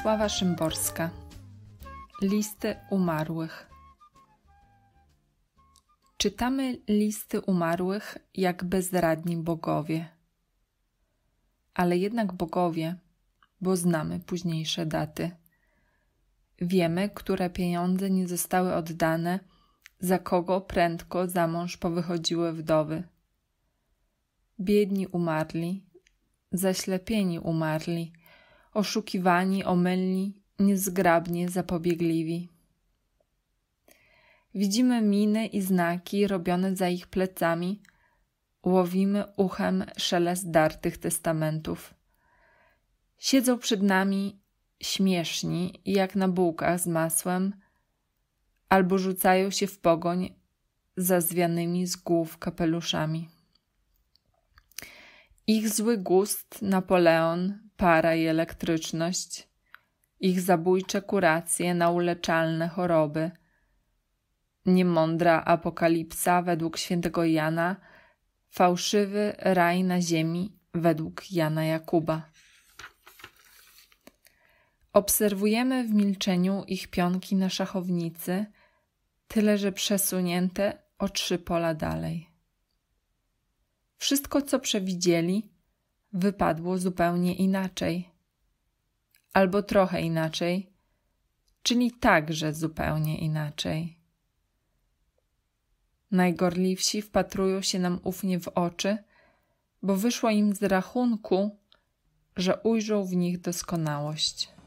Stanisława Szymborska Listy umarłych Czytamy listy umarłych jak bezradni bogowie. Ale jednak bogowie, bo znamy późniejsze daty. Wiemy, które pieniądze nie zostały oddane, za kogo prędko za mąż powychodziły wdowy. Biedni umarli, zaślepieni umarli – oszukiwani, omylni, niezgrabnie, zapobiegliwi. Widzimy miny i znaki robione za ich plecami, łowimy uchem szelest dartych testamentów. Siedzą przed nami śmieszni, jak na bułkach z masłem, albo rzucają się w pogoń za zwianymi z głów kapeluszami. Ich zły gust Napoleon para i elektryczność, ich zabójcze kuracje na uleczalne choroby. Niemądra apokalipsa według świętego Jana, fałszywy raj na ziemi według Jana Jakuba. Obserwujemy w milczeniu ich pionki na szachownicy, tyle że przesunięte o trzy pola dalej. Wszystko, co przewidzieli, wypadło zupełnie inaczej. Albo trochę inaczej, czyli także zupełnie inaczej. Najgorliwsi wpatrują się nam ufnie w oczy, bo wyszło im z rachunku, że ujrzą w nich doskonałość.